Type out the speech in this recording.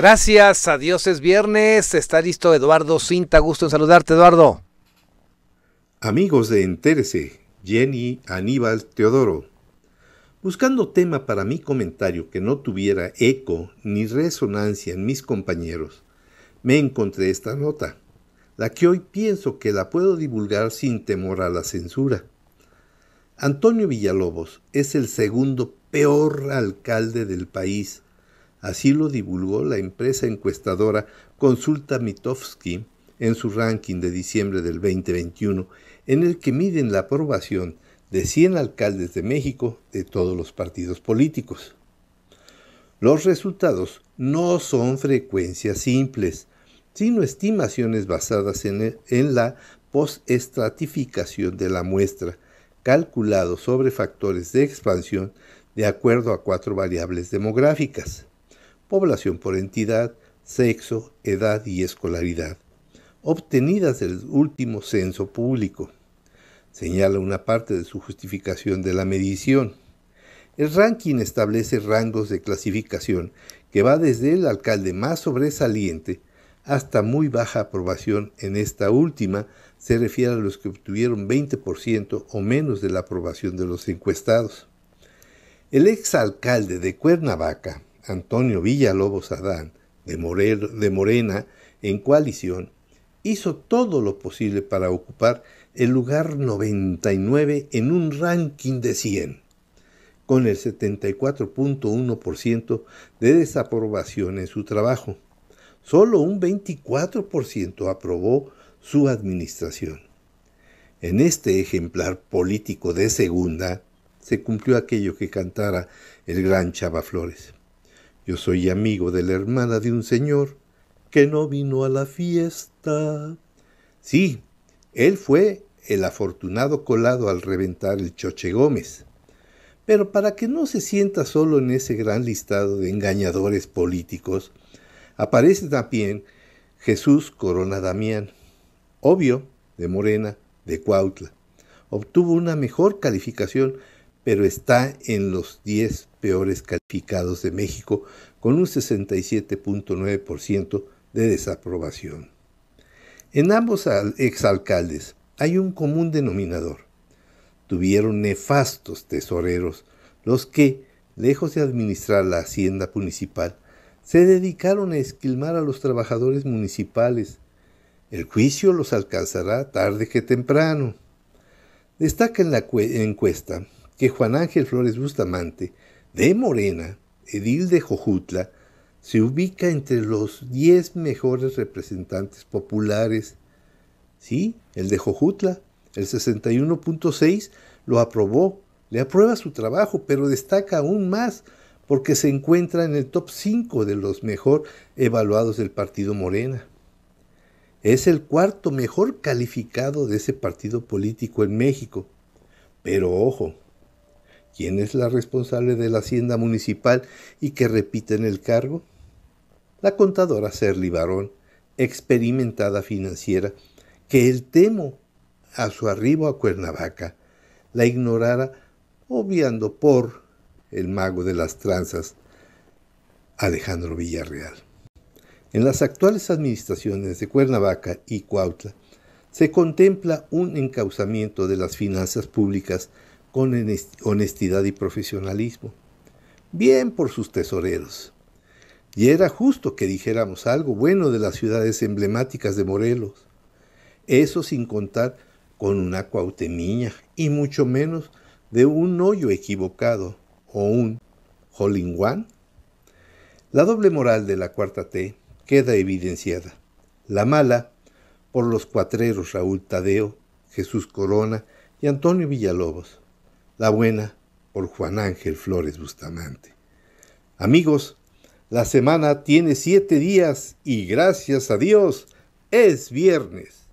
Gracias, adiós es viernes. Está listo Eduardo Cinta, gusto en saludarte, Eduardo. Amigos de Entérese, Jenny, Aníbal, Teodoro. Buscando tema para mi comentario que no tuviera eco ni resonancia en mis compañeros, me encontré esta nota, la que hoy pienso que la puedo divulgar sin temor a la censura. Antonio Villalobos es el segundo peor alcalde del país Así lo divulgó la empresa encuestadora Consulta Mitofsky en su ranking de diciembre del 2021, en el que miden la aprobación de 100 alcaldes de México de todos los partidos políticos. Los resultados no son frecuencias simples, sino estimaciones basadas en, la en la postestratificación de la muestra, calculado sobre factores de expansión de acuerdo a cuatro variables demográficas población por entidad, sexo, edad y escolaridad, obtenidas del último censo público. Señala una parte de su justificación de la medición. El ranking establece rangos de clasificación que va desde el alcalde más sobresaliente hasta muy baja aprobación. En esta última se refiere a los que obtuvieron 20% o menos de la aprobación de los encuestados. El exalcalde de Cuernavaca, Antonio Villalobos Adán, de, Morena, en coalición, hizo todo lo posible para ocupar el lugar 99 en un ranking de 100, con el 74.1% de desaprobación en su trabajo. Solo un 24% aprobó su administración. En este ejemplar político de segunda se cumplió aquello que cantara el gran Chava Flores. Yo soy amigo de la hermana de un señor que no vino a la fiesta. Sí, él fue el afortunado colado al reventar el Choche Gómez. Pero para que no se sienta solo en ese gran listado de engañadores políticos, aparece también Jesús Corona Damián, obvio, de Morena, de Cuautla. Obtuvo una mejor calificación pero está en los 10 peores calificados de México, con un 67.9% de desaprobación. En ambos exalcaldes hay un común denominador. Tuvieron nefastos tesoreros, los que, lejos de administrar la hacienda municipal, se dedicaron a esquilmar a los trabajadores municipales. El juicio los alcanzará tarde que temprano. Destaca en la encuesta que Juan Ángel Flores Bustamante, de Morena, edil de Jojutla, se ubica entre los 10 mejores representantes populares. Sí, el de Jojutla, el 61.6, lo aprobó, le aprueba su trabajo, pero destaca aún más porque se encuentra en el top 5 de los mejor evaluados del partido Morena. Es el cuarto mejor calificado de ese partido político en México. Pero ojo, quién es la responsable de la Hacienda Municipal y que repite en el cargo? La contadora Serli Barón, experimentada financiera, que el temo a su arribo a Cuernavaca la ignorara obviando por el mago de las tranzas, Alejandro Villarreal. En las actuales administraciones de Cuernavaca y Cuautla se contempla un encauzamiento de las finanzas públicas con honestidad y profesionalismo, bien por sus tesoreros. Y era justo que dijéramos algo bueno de las ciudades emblemáticas de Morelos, eso sin contar con una cuautemiña y mucho menos de un hoyo equivocado o un holling La doble moral de la cuarta T queda evidenciada. La mala, por los cuatreros Raúl Tadeo, Jesús Corona y Antonio Villalobos. La Buena por Juan Ángel Flores Bustamante. Amigos, la semana tiene siete días y gracias a Dios es viernes.